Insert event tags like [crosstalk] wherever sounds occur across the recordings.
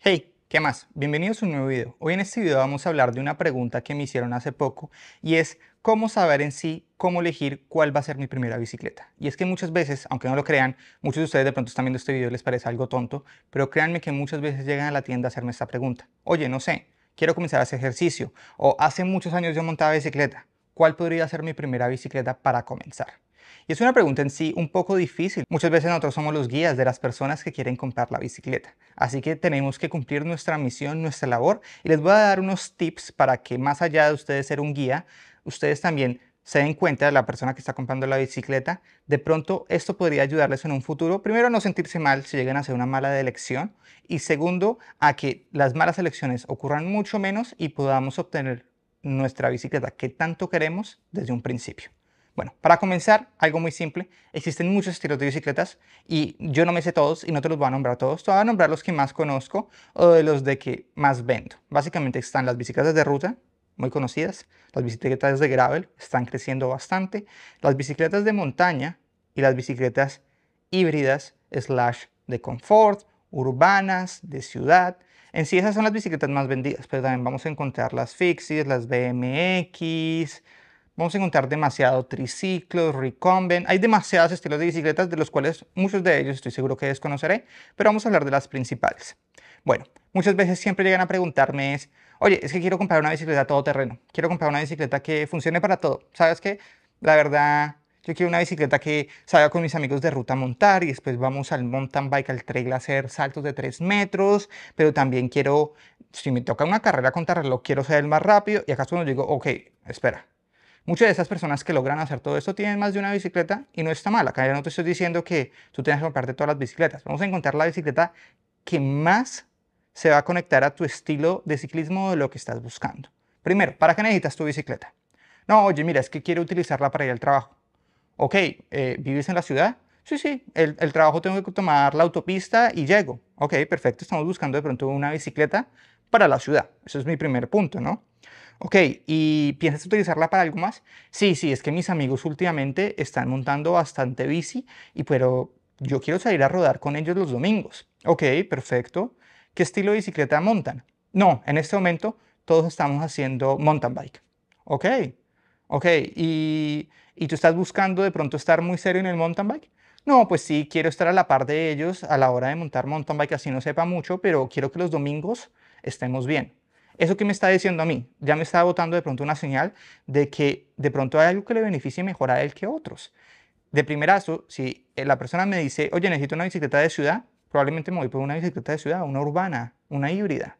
Hey, ¿qué más? Bienvenidos a un nuevo video. Hoy en este video vamos a hablar de una pregunta que me hicieron hace poco y es cómo saber en sí cómo elegir cuál va a ser mi primera bicicleta. Y es que muchas veces, aunque no lo crean, muchos de ustedes de pronto están viendo este video y les parece algo tonto, pero créanme que muchas veces llegan a la tienda a hacerme esta pregunta. Oye, no sé, quiero comenzar a hacer ejercicio o hace muchos años yo montaba bicicleta. ¿Cuál podría ser mi primera bicicleta para comenzar? Y es una pregunta en sí un poco difícil. Muchas veces nosotros somos los guías de las personas que quieren comprar la bicicleta. Así que tenemos que cumplir nuestra misión, nuestra labor. Y les voy a dar unos tips para que más allá de ustedes ser un guía, ustedes también se den cuenta de la persona que está comprando la bicicleta, de pronto esto podría ayudarles en un futuro, primero a no sentirse mal si llegan a hacer una mala elección y segundo a que las malas elecciones ocurran mucho menos y podamos obtener nuestra bicicleta que tanto queremos desde un principio. Bueno, para comenzar, algo muy simple. Existen muchos estilos de bicicletas y yo no me sé todos y no te los voy a nombrar todos. Te voy a nombrar los que más conozco o de los de que más vendo. Básicamente están las bicicletas de ruta, muy conocidas. Las bicicletas de gravel están creciendo bastante. Las bicicletas de montaña y las bicicletas híbridas slash de confort, urbanas, de ciudad. En sí esas son las bicicletas más vendidas, pero también vamos a encontrar las fixies, las BMX, Vamos a encontrar demasiado triciclos, recumbent, hay demasiados estilos de bicicletas de los cuales muchos de ellos estoy seguro que desconoceré, pero vamos a hablar de las principales. Bueno, muchas veces siempre llegan a preguntarme es, oye, es que quiero comprar una bicicleta todoterreno, quiero comprar una bicicleta que funcione para todo. ¿Sabes qué? La verdad, yo quiero una bicicleta que salga con mis amigos de ruta a montar y después vamos al mountain bike, al trail a hacer saltos de 3 metros, pero también quiero, si me toca una carrera contra reloj, quiero ser el más rápido y acaso cuando digo, ok, espera, Muchas de esas personas que logran hacer todo esto tienen más de una bicicleta y no está mal. Acá ya no te estoy diciendo que tú tienes que comprarte todas las bicicletas. Vamos a encontrar la bicicleta que más se va a conectar a tu estilo de ciclismo o de lo que estás buscando. Primero, ¿para qué necesitas tu bicicleta? No, oye, mira, es que quiero utilizarla para ir al trabajo. Ok, eh, ¿vives en la ciudad? Sí, sí, el, el, trabajo tengo que tomar la autopista y llego. Ok, perfecto, estamos buscando de pronto una bicicleta para la ciudad. Ese es mi primer punto, ¿no? Ok, ¿y piensas utilizarla para algo más? Sí, sí, es que mis amigos últimamente están montando bastante bici, y pero yo quiero salir a rodar con ellos los domingos. Ok, perfecto. ¿Qué estilo de bicicleta montan? No, en este momento todos estamos haciendo mountain bike. Ok, ok. ¿Y, y tú estás buscando de pronto estar muy serio en el mountain bike? No, pues sí, quiero estar a la par de ellos a la hora de montar mountain bike, así no sepa mucho, pero quiero que los domingos estemos bien. ¿Eso que me está diciendo a mí? Ya me está botando de pronto una señal de que de pronto hay algo que le beneficie mejor a él que a otros. De primerazo, si eh, la persona me dice, oye, necesito una bicicleta de ciudad, probablemente me voy por una bicicleta de ciudad, una urbana, una híbrida.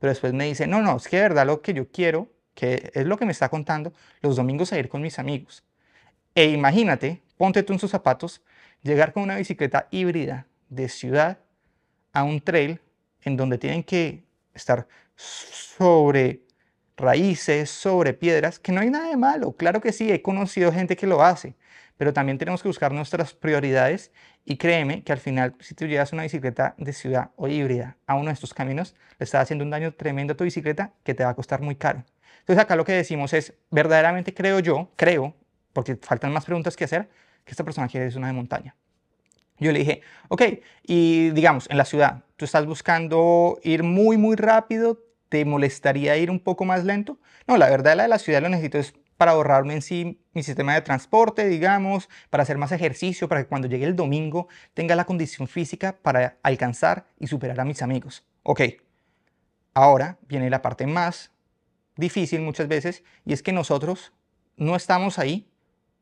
Pero después me dice, no, no, es que de verdad lo que yo quiero, que es lo que me está contando, los domingos a ir con mis amigos. E imagínate, ponte tú en sus zapatos, llegar con una bicicleta híbrida de ciudad a un trail en donde tienen que estar sobre raíces, sobre piedras, que no hay nada de malo. Claro que sí, he conocido gente que lo hace, pero también tenemos que buscar nuestras prioridades y créeme que al final, si tú llevas una bicicleta de ciudad o híbrida a uno de estos caminos, le estás haciendo un daño tremendo a tu bicicleta que te va a costar muy caro. Entonces acá lo que decimos es, verdaderamente creo yo, creo, porque faltan más preguntas que hacer, que esta persona quiere es una de montaña. Yo le dije, ok, y digamos, en la ciudad, tú estás buscando ir muy, muy rápido, ¿te molestaría ir un poco más lento? No, la verdad la de la ciudad lo necesito es para ahorrarme en sí mi sistema de transporte, digamos, para hacer más ejercicio, para que cuando llegue el domingo tenga la condición física para alcanzar y superar a mis amigos. Ok, ahora viene la parte más difícil muchas veces y es que nosotros no estamos ahí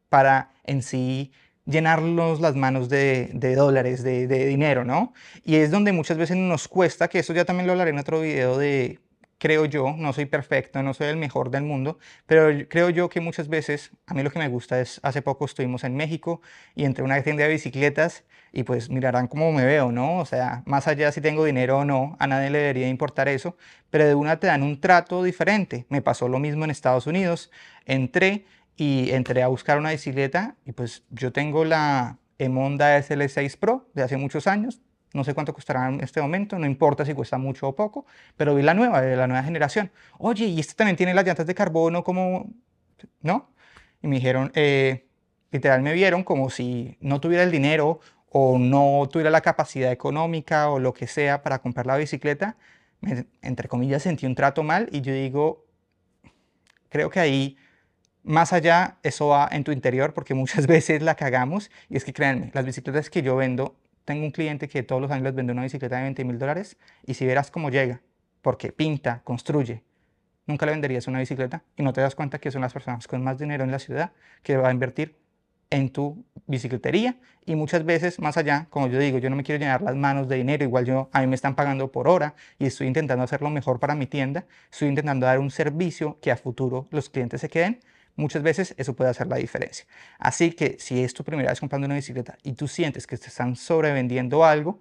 para en sí llenarnos las manos de, dólares, de, de, dinero, ¿no? Y es donde muchas veces nos cuesta, que eso ya también lo hablaré en otro video de creo yo, no soy perfecto, no soy el mejor del mundo, pero creo yo que muchas veces, a mí lo que me gusta es, hace poco estuvimos en México y entré a una tienda de bicicletas y pues mirarán cómo me veo, ¿no? O sea, más allá si tengo dinero o no, a nadie le debería importar eso, pero de una te dan un trato diferente. Me pasó lo mismo en Estados Unidos, entré y entré a buscar una bicicleta y pues yo tengo la Emonda SL6 Pro de hace muchos años, no sé cuánto costará en este momento, no importa si cuesta mucho o poco, pero vi la nueva, de eh, la nueva generación. Oye, y este también tiene las llantas de carbono, como, ¿no? Y me dijeron, eh, literal, me vieron como si no tuviera el dinero o no tuviera la capacidad económica o lo que sea para comprar la bicicleta. entre comillas, sentí un trato mal y yo digo, creo que ahí más allá, eso va en tu interior porque [laughs] muchas veces la cagamos. Y es que créanme, las bicicletas que yo vendo tengo un cliente que todos los años les vende una bicicleta de 20 mil dólares y si verás cómo llega, porque pinta, construye, nunca le venderías una bicicleta y no te das cuenta que son las personas con más dinero en la ciudad que va a invertir en tu bicicletería y muchas veces más allá, como yo digo, yo no me quiero llenar las manos de dinero, igual yo a mí me están pagando por hora y estoy intentando hacer lo mejor para mi tienda, estoy intentando dar un servicio que a futuro los clientes se queden, muchas veces eso puede hacer la diferencia. Así que si es tu primera vez comprando una bicicleta y tú sientes que te están sobrevendiendo algo,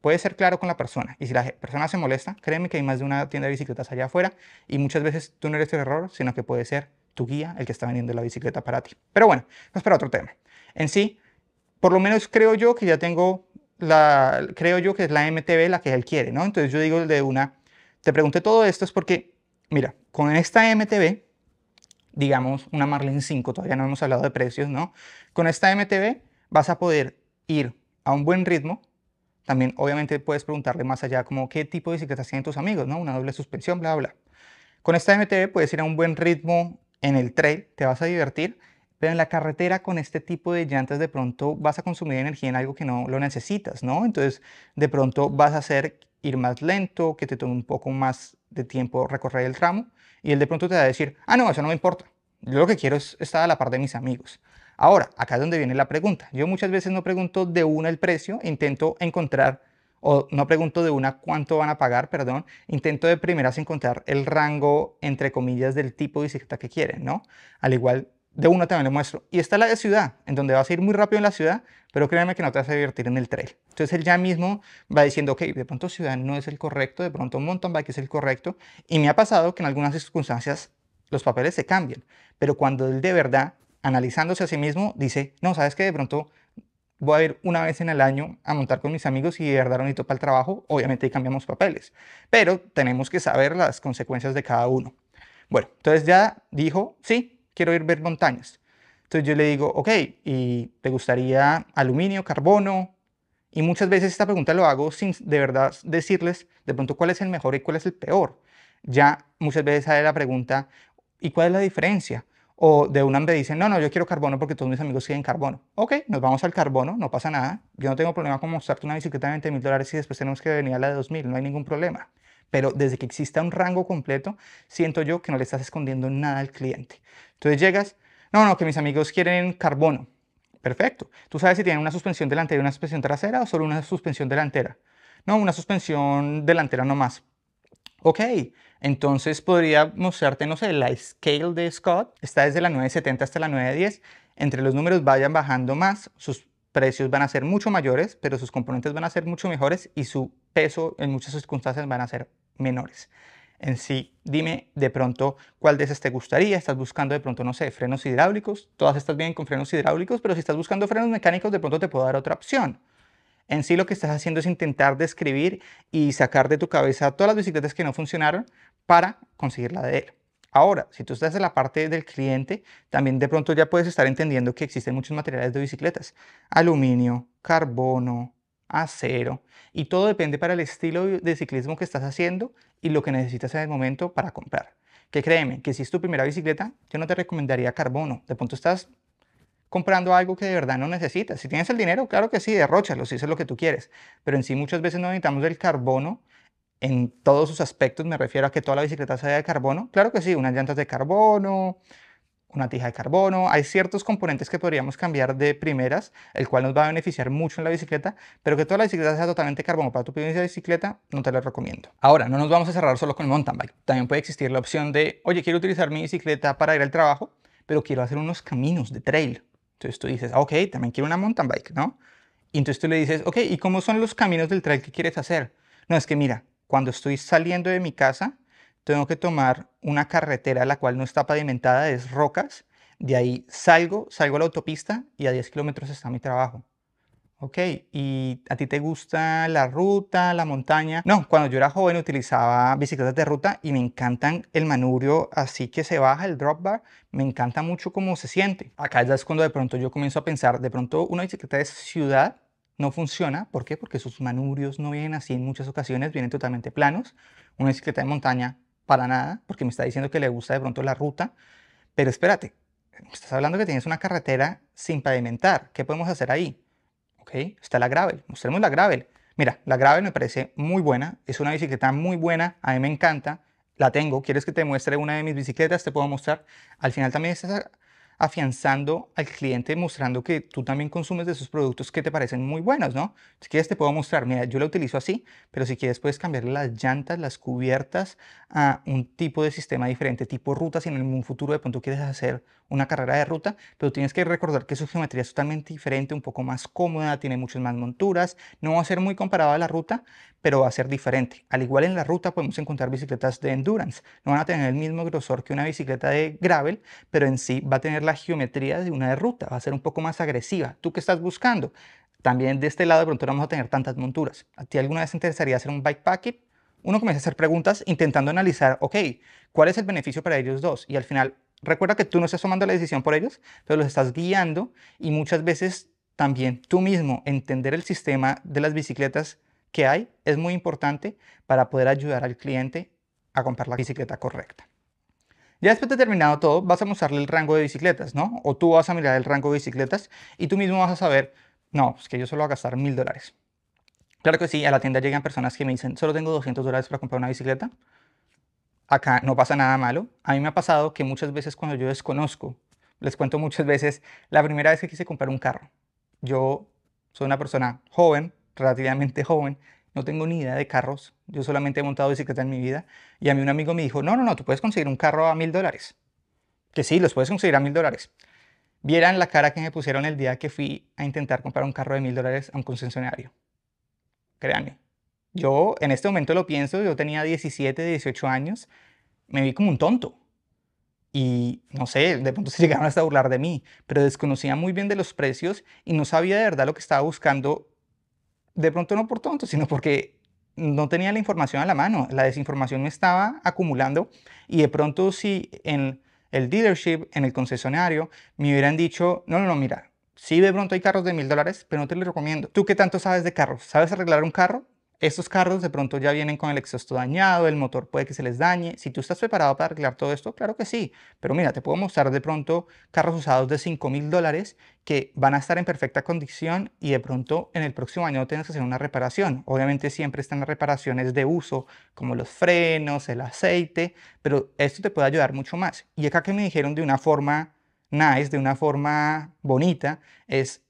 puedes ser claro con la persona. Y si la persona se molesta, créeme que hay más de una tienda de bicicletas allá afuera y muchas veces tú no eres el error, sino que puede ser tu guía el que está vendiendo la bicicleta para ti. Pero bueno, no es para otro tema. En sí, por lo menos creo yo que ya tengo la, creo yo que es la MTB la que él quiere, ¿no? Entonces yo digo de una, te pregunté todo esto es porque, mira, con esta MTB digamos, una Marlin 5, todavía no hemos hablado de precios, ¿no? Con esta MTB vas a poder ir a un buen ritmo. También, obviamente, puedes preguntarle más allá como qué tipo de bicicleta tienen tus amigos, ¿no? Una doble suspensión, bla, bla. Con esta MTB puedes ir a un buen ritmo en el trail, te vas a divertir, pero en la carretera con este tipo de llantas de pronto vas a consumir energía en algo que no lo necesitas, ¿no? Entonces, de pronto vas a hacer ir más lento, que te tome un poco más de tiempo recorrer el tramo y él de pronto te va a decir, ah, no, eso no me importa. Yo lo que quiero es estar a la par de mis amigos. Ahora, acá es donde viene la pregunta. Yo muchas veces no pregunto de una el precio, intento encontrar, o no pregunto de una cuánto van a pagar, perdón, intento de primeras encontrar el rango, entre comillas, del tipo de bicicleta que quieren, ¿no? Al igual de una también le muestro. Y está la de ciudad, en donde vas a ir muy rápido en la ciudad, pero créanme que no te vas a divertir en el trail. Entonces él ya mismo va diciendo, ok, de pronto ciudad no es el correcto, de pronto mountain bike es el correcto. Y me ha pasado que en algunas circunstancias los papeles se cambian, pero cuando él de verdad, analizándose a sí mismo, dice, no, sabes que de pronto voy a ir una vez en el año a montar con mis amigos y de verdad un necesito para el trabajo, obviamente cambiamos papeles, pero tenemos que saber las consecuencias de cada uno. Bueno, entonces ya dijo, sí, quiero ir a ver montañas. Entonces yo le digo, ok, ¿y te gustaría aluminio, carbono? Y muchas veces esta pregunta lo hago sin de verdad decirles de pronto cuál es el mejor y cuál es el peor. Ya muchas veces sale la pregunta, ¿y cuál es la diferencia? O de una me dicen, no, no, yo quiero carbono porque todos mis amigos quieren carbono. Ok, nos vamos al carbono, no pasa nada. Yo no tengo problema con mostrarte una bicicleta de 20 mil dólares y después tenemos que venir a la de 2000, no hay ningún problema. Pero desde que exista un rango completo, siento yo que no le estás escondiendo nada al cliente. Entonces llegas, no, no, que mis amigos quieren carbono. Perfecto. Tú sabes si tienen una suspensión delantera y una suspensión trasera o solo una suspensión delantera. No, una suspensión delantera nomás. Ok, entonces podría mostrarte, no sé, la scale de Scott. Está desde la 970 hasta la 910. Entre los números vayan bajando más, sus precios van a ser mucho mayores, pero sus componentes van a ser mucho mejores y su peso en muchas circunstancias van a ser menores. En sí, dime de pronto cuál de esas te gustaría. Estás buscando de pronto, no sé, frenos hidráulicos. Todas estás bien con frenos hidráulicos, pero si estás buscando frenos mecánicos, de pronto te puedo dar otra opción. En sí lo que estás haciendo es intentar describir y sacar de tu cabeza todas las bicicletas que no funcionaron para conseguir la de él. Ahora, si tú estás en la parte del cliente, también de pronto ya puedes estar entendiendo que existen muchos materiales de bicicletas. Aluminio, carbono, acero. Y todo depende para el estilo de ciclismo que estás haciendo y lo que necesitas en el momento para comprar. Que créeme, que si es tu primera bicicleta, yo no te recomendaría carbono. De pronto estás comprando algo que de verdad no necesitas. Si tienes el dinero, claro que sí, derróchalo si es lo que tú quieres. Pero en sí muchas veces no necesitamos el carbono en todos sus aspectos, me refiero a que toda la bicicleta sea de carbono. Claro que sí, unas llantas de carbono, una tija de carbono, hay ciertos componentes que podríamos cambiar de primeras, el cual nos va a beneficiar mucho en la bicicleta, pero que toda la bicicleta sea totalmente carbono para tu de bicicleta, no te la recomiendo. Ahora, no nos vamos a cerrar solo con el mountain bike, también puede existir la opción de, oye, quiero utilizar mi bicicleta para ir al trabajo, pero quiero hacer unos caminos de trail. Entonces tú dices, ah, ok, también quiero una mountain bike, ¿no? Y entonces tú le dices, ok, ¿y cómo son los caminos del trail que quieres hacer? No, es que mira, cuando estoy saliendo de mi casa, tengo que tomar una carretera la cual no está pavimentada, es rocas. De ahí salgo, salgo a la autopista y a 10 kilómetros está mi trabajo. Ok, ¿y a ti te gusta la ruta, la montaña? No, cuando yo era joven utilizaba bicicletas de ruta y me encantan el manubrio así que se baja el drop bar, me encanta mucho cómo se siente. Acá ya es cuando de pronto yo comienzo a pensar, de pronto una bicicleta de ciudad no funciona, ¿por qué? Porque sus manubrios no vienen así en muchas ocasiones, vienen totalmente planos. Una bicicleta de montaña, para nada, porque me está diciendo que le gusta de pronto la ruta. Pero espérate, me estás hablando que tienes una carretera sin pavimentar. ¿Qué podemos hacer ahí? Ok, está la gravel, mostremos la gravel. Mira, la gravel me parece muy buena, es una bicicleta muy buena, a mí me encanta, la tengo. ¿Quieres que te muestre una de mis bicicletas? Te puedo mostrar. Al final también está afianzando al cliente, mostrando que tú también consumes de sus productos que te parecen muy buenos, ¿no? Si quieres te puedo mostrar, mira, yo la utilizo así, pero si quieres puedes cambiarle las llantas, las cubiertas a un tipo de sistema diferente, tipo ruta, si en algún futuro de pronto quieres hacer una carrera de ruta, pero tienes que recordar que su geometría es totalmente diferente, un poco más cómoda, tiene muchas más monturas, no va a ser muy comparada a la ruta, pero va a ser diferente. Al igual en la ruta podemos encontrar bicicletas de endurance, no van a tener el mismo grosor que una bicicleta de gravel, pero en sí va a tener la geometría de una de ruta, va a ser un poco más agresiva. ¿Tú qué estás buscando? También de este lado de pronto no vamos a tener tantas monturas. ¿A ti alguna vez te interesaría hacer un bikepacking? Uno comienza a hacer preguntas intentando analizar, ok, ¿cuál es el beneficio para ellos dos? Y al final, recuerda que tú no estás tomando la decisión por ellos, pero los estás guiando y muchas veces también tú mismo entender el sistema de las bicicletas que hay es muy importante para poder ayudar al cliente a comprar la bicicleta correcta. Ya después de terminado todo, vas a mostrarle el rango de bicicletas, ¿no? O tú vas a mirar el rango de bicicletas y tú mismo vas a saber, no, es que yo solo voy a gastar mil dólares. Claro que sí, a la tienda llegan personas que me dicen, solo tengo 200 dólares para comprar una bicicleta. Acá no pasa nada malo. A mí me ha pasado que muchas veces cuando yo desconozco, les cuento muchas veces, la primera vez que quise comprar un carro, yo soy una persona joven, relativamente joven, no tengo ni idea de carros, yo solamente he montado bicicleta en mi vida, y a mí un amigo me dijo, no, no, no, tú puedes conseguir un carro a mil dólares, que sí, los puedes conseguir a mil dólares. Vieran la cara que me pusieron el día que fui a intentar comprar un carro de mil dólares a un concesionario. Créanme, yo en este momento lo pienso, yo tenía 17, 18 años, me vi como un tonto. Y no sé, de pronto se [laughs] llegaron hasta a burlar de mí, pero desconocía muy bien de los precios y no sabía de verdad lo que estaba buscando de pronto no por tonto, sino porque no tenía la información a la mano, la desinformación me estaba acumulando y de pronto si en el dealership, en el concesionario, me hubieran dicho, no, no, no, mira, sí de pronto hay carros de mil dólares, pero no te lo recomiendo. ¿Tú qué tanto sabes de carros? ¿Sabes arreglar un carro? Estos carros de pronto ya vienen con el exhausto dañado, el motor puede que se les dañe. Si tú estás preparado para arreglar todo esto, claro que sí. Pero mira, te puedo mostrar de pronto carros usados de 5 mil dólares que van a estar en perfecta condición y de pronto en el próximo año tienes que hacer una reparación. Obviamente siempre están las reparaciones de uso, como los frenos, el aceite, pero esto te puede ayudar mucho más. Y acá que me dijeron de una forma nice, de una forma bonita, es,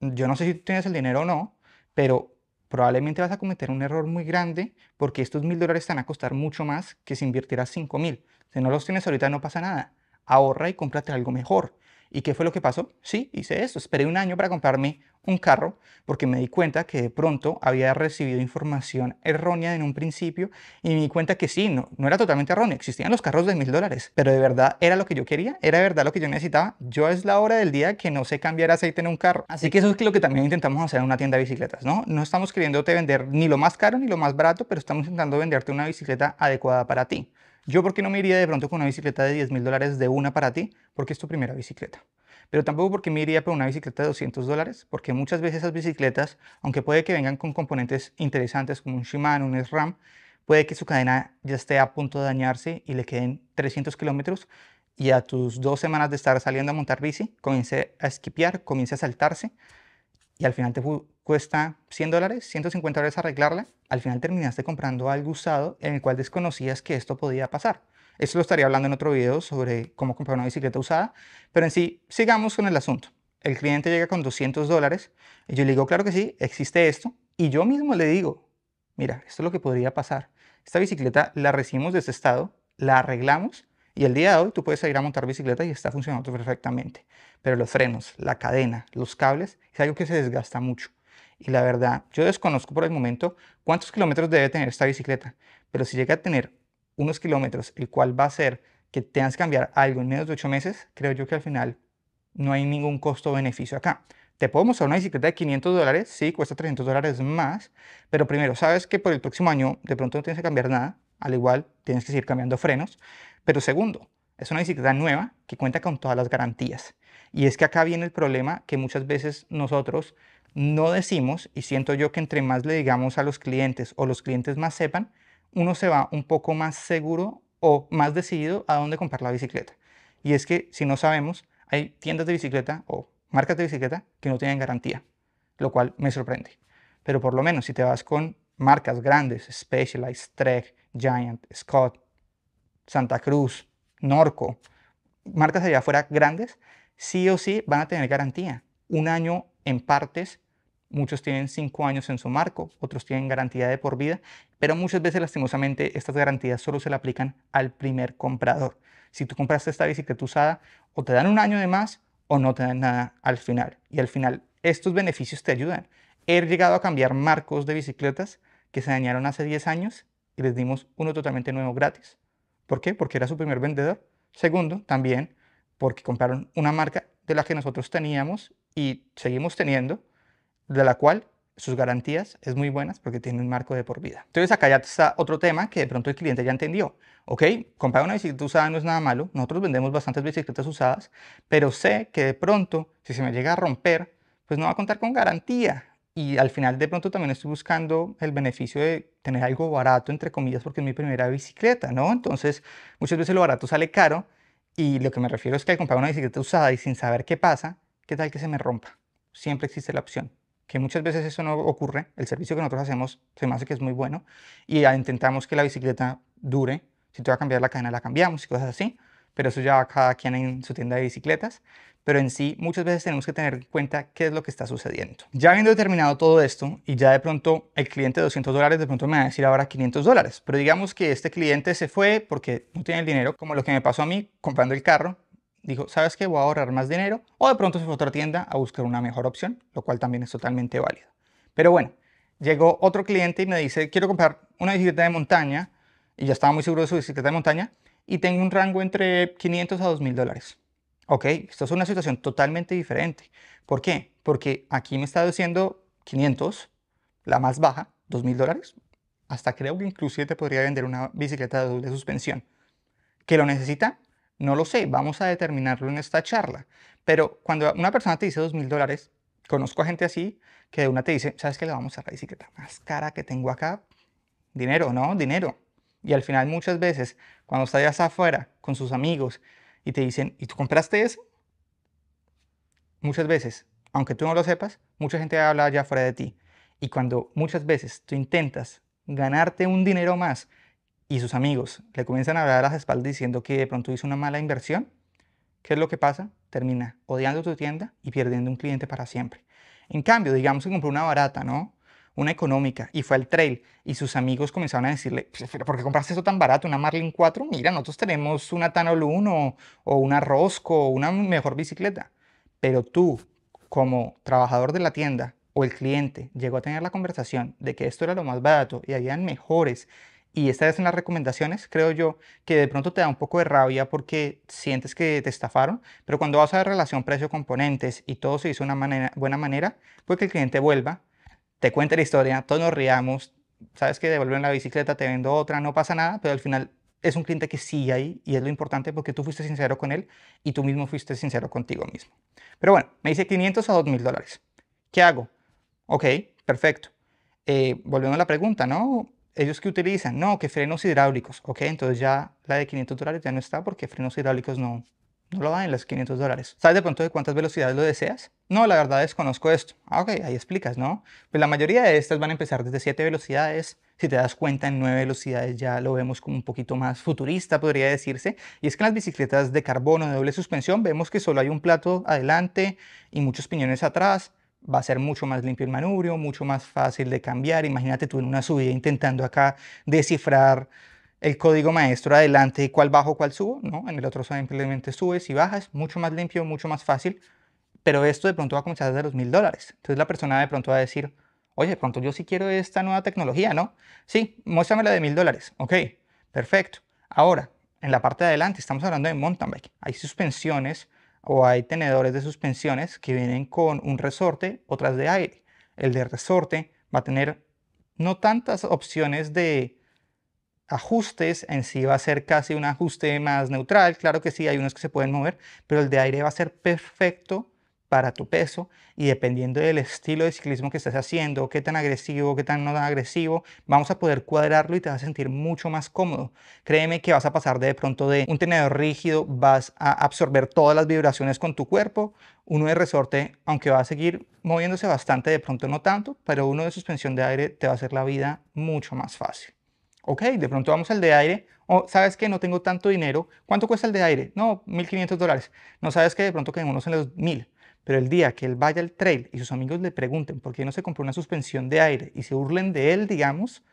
yo no sé si tú tienes el dinero o no, pero probablemente vas a cometer un error muy grande porque estos mil dólares te van a costar mucho más que si invirtieras cinco mil. Si no los tienes ahorita no pasa nada. Ahorra y cómprate algo mejor. ¿Y qué fue lo que pasó? Sí, hice eso. Esperé un año para comprarme un carro porque me di cuenta que de pronto había recibido información errónea en un principio y me di cuenta que sí, no, era totalmente errónea. Existían los carros de mil dólares, pero de verdad era lo que yo quería, era de verdad lo que yo necesitaba. Yo es la hora del día que no sé cambiar aceite en un carro. Así que eso es lo que también intentamos hacer en una tienda de bicicletas, ¿no? No estamos queriéndote vender ni lo más caro ni lo más barato, pero estamos intentando venderte una bicicleta adecuada para ti. Yo, ¿por qué no me iría de pronto con una bicicleta de 10 mil dólares de una para ti? Porque es tu primera bicicleta. Pero tampoco porque me iría por una bicicleta de 200 dólares, porque muchas veces esas bicicletas, aunque puede que vengan con componentes interesantes como un Shimano, un SRAM, puede que su cadena ya esté a punto de dañarse y le queden 300 kilómetros y a tus dos semanas de estar saliendo a montar bici, comience a esquipear, comience a saltarse y al final te, cuesta 100 dólares, 150 dólares arreglarla, al final terminaste comprando algo usado en el cual desconocías que esto podía pasar. eso lo estaría hablando en otro video sobre cómo comprar una bicicleta usada, pero en sí, sigamos con el asunto. El cliente llega con 200 dólares, y yo le digo, claro que sí, existe esto, y yo mismo le digo, mira, esto es lo que podría pasar. Esta bicicleta la recibimos de este estado, la arreglamos, y el día de hoy tú puedes salir a montar bicicleta y está funcionando perfectamente. Pero los frenos, la cadena, los cables, es algo que se desgasta mucho. Y la verdad, yo desconozco por el momento cuántos kilómetros debe tener esta bicicleta, pero si llega a tener unos kilómetros, el cual va a ser que tengas que cambiar algo en menos de ocho meses, creo yo que al final no hay ningún costo-beneficio acá. Te puedo mostrar una bicicleta de 500 dólares, sí, cuesta 300 dólares más, pero primero, sabes que por el próximo año de pronto no tienes que cambiar nada, al igual tienes que seguir cambiando frenos, pero segundo, es una bicicleta nueva que cuenta con todas las garantías. Y es que acá viene el problema que muchas veces nosotros no decimos, y siento yo que entre más le digamos a los clientes o los clientes más sepan, uno se va un poco más seguro o más decidido a dónde comprar la bicicleta. Y es que si no sabemos, hay tiendas de bicicleta o marcas de bicicleta que no tienen garantía, lo cual me sorprende. Pero por lo menos si te vas con marcas grandes, Specialized, Trek, Giant, Scott, Santa Cruz, Norco, marcas allá afuera grandes, sí o sí van a tener garantía. Un año en partes. Muchos tienen cinco años en su marco, otros tienen garantía de por vida, pero muchas veces lastimosamente estas garantías solo se le aplican al primer comprador. Si tú compraste esta bicicleta usada, o te dan un año de más o no te dan nada al final. Y al final estos beneficios te ayudan. He llegado a cambiar marcos de bicicletas que se dañaron hace 10 años y les dimos uno totalmente nuevo gratis. ¿Por qué? Porque era su primer vendedor. Segundo, también porque compraron una marca de la que nosotros teníamos y seguimos teniendo, de la cual sus garantías es muy buenas porque tiene un marco de por vida. Entonces acá ya está otro tema que de pronto el cliente ya entendió. Ok, comprar una bicicleta usada no es nada malo, nosotros vendemos bastantes bicicletas usadas, pero sé que de pronto si se me llega a romper, pues no va a contar con garantía. Y al final de pronto también estoy buscando el beneficio de tener algo barato, entre comillas, porque es mi primera bicicleta, ¿no? Entonces muchas veces lo barato sale caro y lo que me refiero es que al comprar una bicicleta usada y sin saber qué pasa, ¿Qué tal que se me rompa? Siempre existe la opción. Que muchas veces eso no ocurre. El servicio que nosotros hacemos se me hace que es muy bueno y intentamos que la bicicleta dure. Si te va a cambiar la cadena, la cambiamos y cosas así. Pero eso ya va cada quien en su tienda de bicicletas. Pero en sí, muchas veces tenemos que tener en cuenta qué es lo que está sucediendo. Ya habiendo determinado todo esto y ya de pronto el cliente de 200 dólares de pronto me va a decir ahora 500 dólares. Pero digamos que este cliente se fue porque no tiene el dinero, como lo que me pasó a mí comprando el carro dijo, ¿sabes qué? Voy a ahorrar más dinero. O de pronto se fue a otra tienda a buscar una mejor opción, lo cual también es totalmente válido. Pero bueno, llegó otro cliente y me dice, quiero comprar una bicicleta de montaña. Y ya estaba muy seguro de su bicicleta de montaña. Y tengo un rango entre 500 a 2.000 dólares. Ok, esto es una situación totalmente diferente. ¿Por qué? Porque aquí me está diciendo 500, la más baja, 2.000 dólares. Hasta creo que inclusive te podría vender una bicicleta de doble suspensión. ¿Que lo necesita? No lo sé, vamos a determinarlo en esta charla. Pero cuando una persona te dice dos mil dólares, conozco a gente así que de una te dice, ¿sabes qué? Le vamos a la bicicleta más cara que tengo acá. Dinero, ¿no? Dinero. Y al final muchas veces, cuando estás afuera con sus amigos y te dicen, ¿y tú compraste eso? Muchas veces, aunque tú no lo sepas, mucha gente habla allá afuera de ti. Y cuando muchas veces tú intentas ganarte un dinero más y sus amigos le comienzan a dar las espaldas diciendo que de pronto hizo una mala inversión, ¿qué es lo que pasa? Termina odiando tu tienda y perdiendo un cliente para siempre. En cambio, digamos que compró una barata, ¿no? Una económica y fue al trail y sus amigos comenzaron a decirle, pues, ¿por qué compraste eso tan barato? Una Marlin 4, mira, nosotros tenemos una Tano 1 o una Rosco o una mejor bicicleta. Pero tú, como trabajador de la tienda o el cliente llegó a tener la conversación de que esto era lo más barato y habían mejores y esta vez en las recomendaciones, creo yo, que de pronto te da un poco de rabia porque sientes que te estafaron, pero cuando vas a la relación precio-componentes y todo se hizo de una buena manera, puede que el cliente vuelva, te cuente la historia, todos nos riamos, sabes que devuelven la bicicleta, te vendo otra, no pasa nada, pero al final es un cliente que sigue ahí y es lo importante porque tú fuiste sincero con él y tú mismo fuiste sincero contigo mismo. Pero bueno, me dice 500 a 2000 dólares. ¿Qué hago? Ok, perfecto. Eh, volviendo a la pregunta, ¿no? ellos que utilizan, no, que frenos hidráulicos, ok, entonces ya la de 500 dólares ya no está porque frenos hidráulicos no, no lo dan en las 500 dólares. ¿Sabes de pronto de cuántas velocidades lo deseas? No, la verdad desconozco esto. Ah, ok, ahí explicas, ¿no? Pues la mayoría de estas van a empezar desde 7 velocidades. Si te das cuenta, en 9 velocidades ya lo vemos como un poquito más futurista, podría decirse. Y es que en las bicicletas de carbono de doble suspensión vemos que solo hay un plato adelante y muchos piñones atrás va a ser mucho más limpio el manubrio, mucho más fácil de cambiar. Imagínate tú en una subida intentando acá descifrar el código maestro adelante, cuál bajo, cuál subo, ¿no? En el otro simplemente subes y bajas, mucho más limpio, mucho más fácil, pero esto de pronto va a comenzar desde los mil dólares. Entonces la persona de pronto va a decir, oye, de pronto yo sí quiero esta nueva tecnología, ¿no? Sí, muéstramela de mil dólares, ok, perfecto. Ahora, en la parte de adelante estamos hablando de mountain bike, hay suspensiones, o hay tenedores de suspensiones que vienen con un resorte, otras de aire. El de resorte va a tener no tantas opciones de ajustes, en sí va a ser casi un ajuste más neutral, claro que sí, hay unos que se pueden mover, pero el de aire va a ser perfecto para tu peso y dependiendo del estilo de ciclismo que estés haciendo, qué tan agresivo, qué tan no tan agresivo, vamos a poder cuadrarlo y te vas a sentir mucho más cómodo. Créeme que vas a pasar de, pronto de un tenedor rígido, vas a absorber todas las vibraciones con tu cuerpo, uno de resorte, aunque va a seguir moviéndose bastante, de pronto no tanto, pero uno de suspensión de aire te va a hacer la vida mucho más fácil. Ok, de pronto vamos al de aire. Oh, ¿sabes que No tengo tanto dinero. ¿Cuánto cuesta el de aire? No, 1.500 dólares. No sabes que de pronto que unos en los 1.000 pero el día que él vaya al trail y sus amigos le pregunten por qué no se compró una suspensión de aire y se burlen de él, digamos,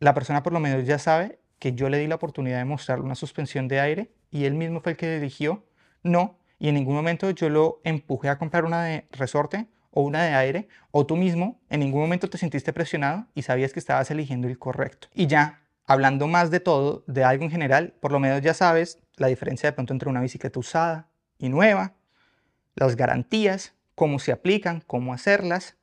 la persona por lo menos ya sabe que yo le di la oportunidad de mostrarle una suspensión de aire y él mismo fue el que eligió no y en ningún momento yo lo empujé a comprar una de resorte o una de aire o tú mismo en ningún momento te sentiste presionado y sabías que estabas eligiendo el correcto. Y ya hablando más de todo, de algo en general, por lo menos ya sabes la diferencia de pronto entre una bicicleta usada y nueva, las garantías, cómo se aplican, cómo hacerlas,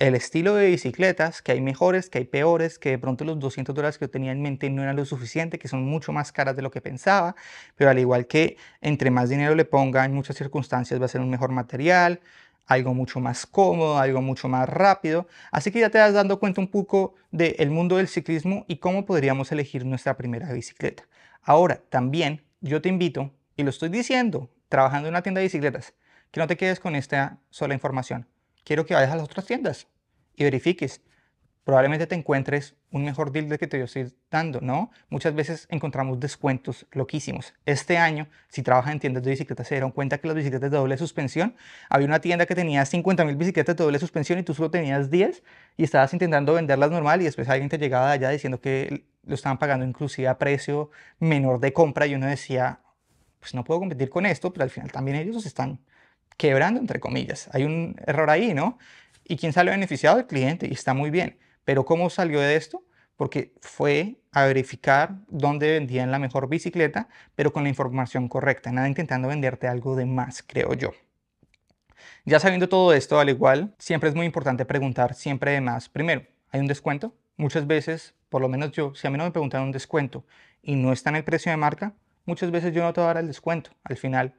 el estilo de bicicletas, que hay mejores, que hay peores, que de pronto los 200 dólares que yo tenía en mente no eran lo suficiente, que son mucho más caras de lo que pensaba, pero al igual que entre más dinero le ponga, en muchas circunstancias va a ser un mejor material, algo mucho más cómodo, algo mucho más rápido. Así que ya te vas dando cuenta un poco del mundo del ciclismo y cómo podríamos elegir nuestra primera bicicleta. Ahora, también yo te invito, y lo estoy diciendo, trabajando en una tienda de bicicletas, que no te quedes con esta sola información. Quiero que vayas a las otras tiendas y verifiques. Probablemente te encuentres un mejor deal de que te estoy dando, ¿no? Muchas veces encontramos descuentos loquísimos. Este año, si trabajas en tiendas de bicicletas, se dieron cuenta que las bicicletas de doble suspensión, había una tienda que tenía 50.000 bicicletas de doble suspensión y tú solo tenías 10 y estabas intentando venderlas normal y después alguien te llegaba de allá diciendo que lo estaban pagando inclusive a precio menor de compra y uno decía, pues no puedo competir con esto, pero al final también ellos están quebrando, entre comillas. Hay un error ahí, ¿no? ¿Y quién sale beneficiado? El cliente, y está muy bien. Pero ¿cómo salió de esto? Porque fue a verificar dónde vendían la mejor bicicleta, pero con la información correcta, nada intentando venderte algo de más, creo yo. Ya sabiendo todo esto, al igual, siempre es muy importante preguntar siempre de más. Primero, ¿hay un descuento? Muchas veces, por lo menos yo, si a mí no me preguntan un descuento y no está en el precio de marca, muchas veces yo no te daré el descuento. Al final,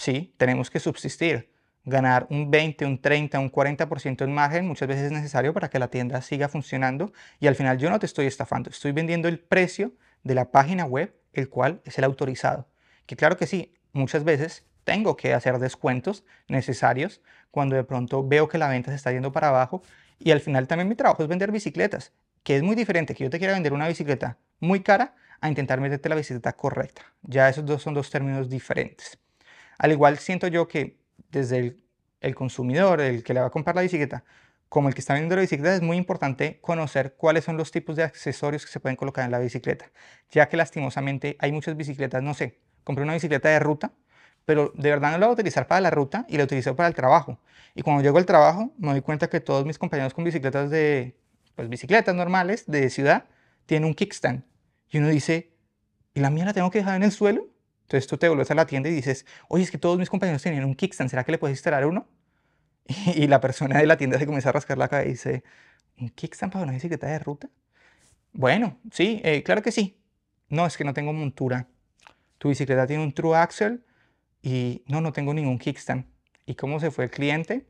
sí, tenemos que subsistir. Ganar un 20, un 30, un 40% en margen muchas veces es necesario para que la tienda siga funcionando y al final yo no te estoy estafando, estoy vendiendo el precio de la página web, el cual es el autorizado. Que claro que sí, muchas veces tengo que hacer descuentos necesarios cuando de pronto veo que la venta se está yendo para abajo y al final también mi trabajo es vender bicicletas, que es muy diferente que yo te quiera vender una bicicleta muy cara a intentar meterte la bicicleta correcta. Ya esos dos son dos términos diferentes. Al igual siento yo que desde el, consumidor, el que le va a comprar la bicicleta, como el que está vendiendo la bicicleta, es muy importante conocer cuáles son los tipos de accesorios que se pueden colocar en la bicicleta, ya que lastimosamente hay muchas bicicletas, no sé, compré una bicicleta de ruta, pero de verdad no la voy a utilizar para la ruta y la utilizo para el trabajo. Y cuando llego al trabajo me doy cuenta que todos mis compañeros con bicicletas de, pues bicicletas normales de ciudad, tienen un kickstand. Y uno dice, ¿y la mía la tengo que dejar en el suelo? Entonces tú te vuelves a la tienda y dices, oye, es que todos mis compañeros tenían un kickstand, ¿será que le puedes instalar uno? [laughs] Y, la persona de la tienda se comienza a rascar la cabeza y dice, ¿un kickstand para una bicicleta de ruta? Bueno, sí, eh, claro que sí. No, es que no tengo montura. Tu bicicleta tiene un true axle y no, no tengo ningún kickstand. ¿Y cómo se fue el cliente?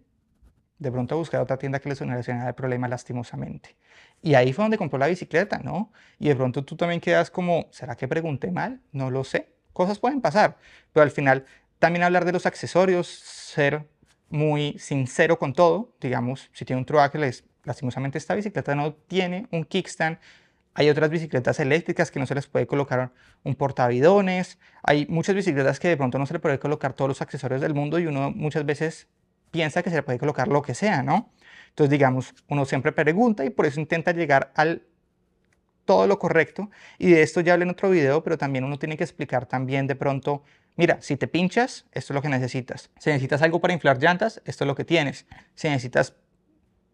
De pronto a buscar otra tienda que le solucionara el problema lastimosamente. Y ahí fue donde compró la bicicleta, ¿no? Y de pronto tú también quedas como, ¿será que pregunté mal? No lo sé cosas pueden pasar, pero al final también hablar de los accesorios, ser muy sincero con todo, digamos, si tiene un truaque, les, lastimosamente esta bicicleta no tiene un kickstand, hay otras bicicletas eléctricas que no se les puede colocar un portavidones, hay muchas bicicletas que de pronto no se le puede colocar todos los accesorios del mundo y uno muchas veces piensa que se le puede colocar lo que sea, ¿no? Entonces, digamos, uno siempre pregunta y por eso intenta llegar al todo lo correcto. Y de esto ya hablé en otro video, pero también uno tiene que explicar también de pronto, mira, si te pinchas, esto es lo que necesitas. Si necesitas algo para inflar llantas, esto es lo que tienes. Si necesitas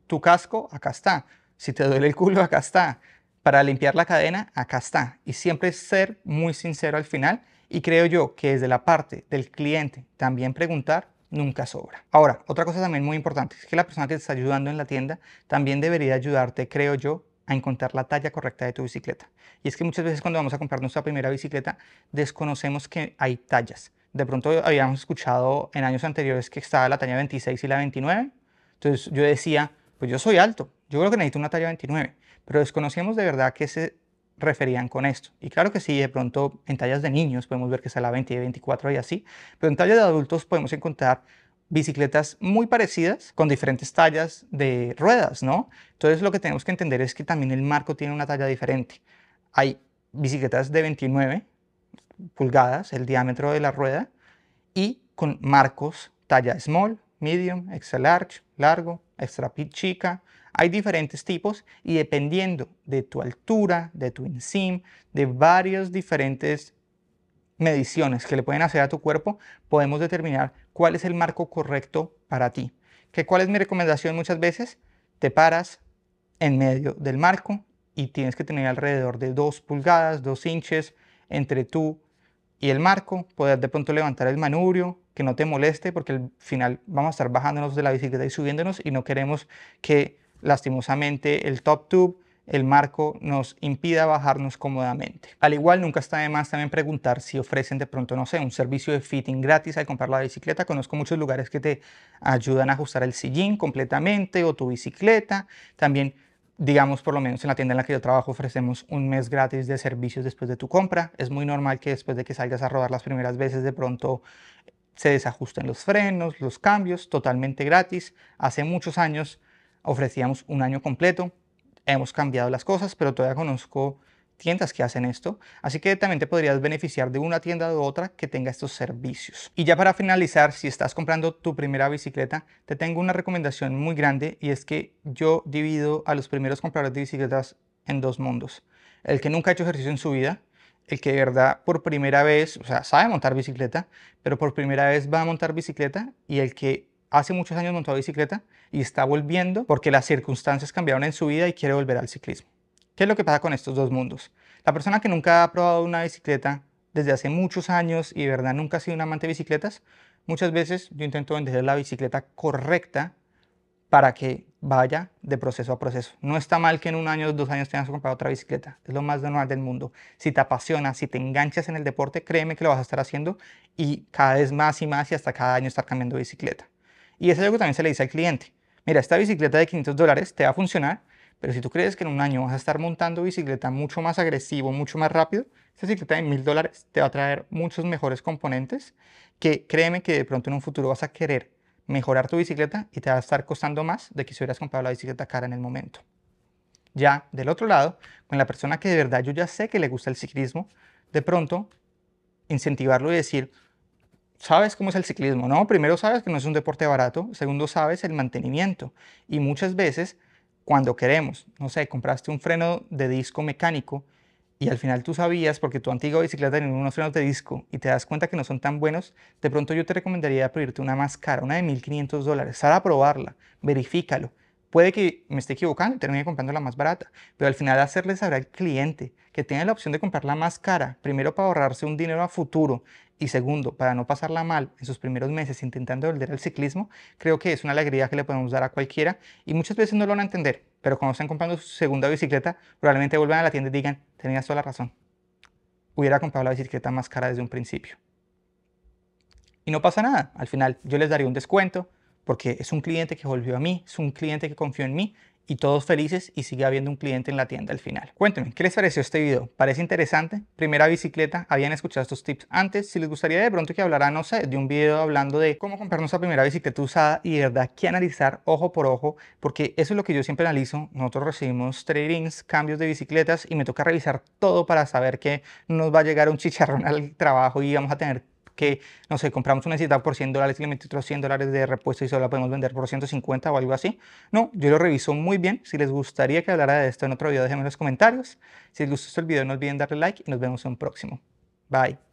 tu casco, acá está. Si te duele el culo, acá está. Para limpiar la cadena, acá está. Y siempre ser muy sincero al final. Y creo yo que desde la parte del cliente también preguntar nunca sobra. Ahora, otra cosa también muy importante es que la persona que te está ayudando en la tienda también debería ayudarte, creo yo, a encontrar la talla correcta de tu bicicleta. Y es que muchas veces cuando vamos a comprar nuestra primera bicicleta, desconocemos que hay tallas. De pronto habíamos escuchado en años anteriores que estaba la talla 26 y la 29. Entonces yo decía, pues yo soy alto, yo creo que necesito una talla 29. Pero desconocíamos de verdad que se referían con esto. Y claro que sí, de pronto en tallas de niños podemos ver que está la 20 y 24 y así, pero en tallas de adultos podemos encontrar bicicletas muy parecidas con diferentes tallas de ruedas, ¿no? Entonces lo que tenemos que entender es que también el marco tiene una talla diferente. Hay bicicletas de 29 pulgadas, el diámetro de la rueda, y con marcos talla small, medium, extra large, largo, extra pit chica. Hay diferentes tipos y dependiendo de tu altura, de tu inseam, de varios diferentes mediciones que le pueden hacer a tu cuerpo, podemos determinar cuál es el marco correcto para ti. ¿Que ¿Cuál es mi recomendación muchas veces? Te paras en medio del marco y tienes que tener alrededor de 2 pulgadas, 2 inches entre tú y el marco, poder de pronto levantar el manubrio, que no te moleste, porque al final vamos a estar bajándonos de la bicicleta y subiéndonos y no queremos que lastimosamente el top tube el marco nos impida bajarnos cómodamente. Al igual, nunca está de más también preguntar si ofrecen de pronto, no sé, un servicio de fitting gratis al comprar la bicicleta. Conozco muchos lugares que te ayudan a ajustar el sillín completamente o tu bicicleta. También digamos, por lo menos en la tienda en la que yo trabajo ofrecemos un mes gratis de servicios después de tu compra. Es muy normal que después de que salgas a rodar las primeras veces de pronto eh, se desajusten los frenos, los cambios, totalmente gratis. Hace muchos años ofrecíamos un año completo hemos cambiado las cosas, pero todavía conozco tiendas que hacen esto, así que también te podrías beneficiar de una tienda u otra que tenga estos servicios. Y ya para finalizar, si estás comprando tu primera bicicleta, te tengo una recomendación muy grande y es que yo divido a los primeros compradores de bicicletas en dos mundos. El que nunca ha hecho ejercicio en su vida, el que de verdad por primera vez, o sea, sabe montar bicicleta, pero por primera vez va a montar bicicleta y el que hace muchos años montó bicicleta y está volviendo porque las circunstancias cambiaron en su vida y quiere volver al ciclismo. ¿Qué es lo que pasa con estos dos mundos? La persona que nunca ha probado una bicicleta desde hace muchos años y de verdad nunca ha sido un amante de bicicletas, muchas veces yo intento vender la bicicleta correcta para que vaya de proceso a proceso. No está mal que en un año o dos años tengas que comprar otra bicicleta. Es lo más normal del mundo. Si te apasiona, si te enganchas en el deporte, créeme que lo vas a estar haciendo y cada vez más y más y hasta cada año estar cambiando bicicleta. Y ese es algo que también se le dice al cliente. Mira, esta bicicleta de 500 dólares te va a funcionar, pero si tú crees que en un año vas a estar montando bicicleta mucho más agresivo, mucho más rápido, esta bicicleta de 1000 dólares te va a traer muchos mejores componentes que créeme que de pronto en un futuro vas a querer mejorar tu bicicleta y te va a estar costando más de que si hubieras comprado la bicicleta cara en el momento. Ya del otro lado, con la persona que de verdad yo ya sé que le gusta el ciclismo, de pronto incentivarlo y decir, sabes cómo es el ciclismo, ¿no? Primero sabes que no es un deporte barato, segundo sabes el mantenimiento y muchas veces cuando queremos, no sé, compraste un freno de disco mecánico y al final tú sabías porque tu antigua bicicleta tenía unos frenos de disco y te das cuenta que no son tan buenos, de pronto yo te recomendaría pedirte una más cara, una de 1500 dólares, sal a probarla, verifícalo Puede que me esté equivocando y termine comprando la más barata, pero al final hacerle saber al cliente que tiene la opción de comprar la más cara, primero para ahorrarse un dinero a futuro y segundo, para no pasarla mal en sus primeros meses intentando volver al ciclismo, creo que es una alegría que le podemos dar a cualquiera y muchas veces no lo van a entender, pero cuando están comprando su segunda bicicleta, probablemente vuelvan a la tienda y digan, tenías toda la razón, hubiera comprado la bicicleta más cara desde un principio. Y no pasa nada, al final yo les daría un descuento, porque es un cliente que volvió a mí, es un cliente que confió en mí y todos felices y sigue habiendo un cliente en la tienda al final. Cuéntenme, ¿qué les pareció este video? ¿Parece interesante? Primera bicicleta, ¿habían escuchado estos tips antes? Si les gustaría de pronto que hablara, no sé, de un video hablando de cómo comprarnos la primera bicicleta usada y de verdad que analizar ojo por ojo, porque eso es lo que yo siempre analizo. Nosotros recibimos tradings, cambios de bicicletas y me toca revisar todo para saber que nos va a llegar un chicharrón al trabajo y vamos a tener que, no sé, compramos una necesidad por 100 dólares y le otros 100 dólares de repuesto y solo la podemos vender por 150 o algo así. No, yo lo reviso muy bien. Si les gustaría que hablara de esto en otro video, déjenme en los comentarios. Si les gustó el este video, no olviden darle like y nos vemos en un próximo. Bye.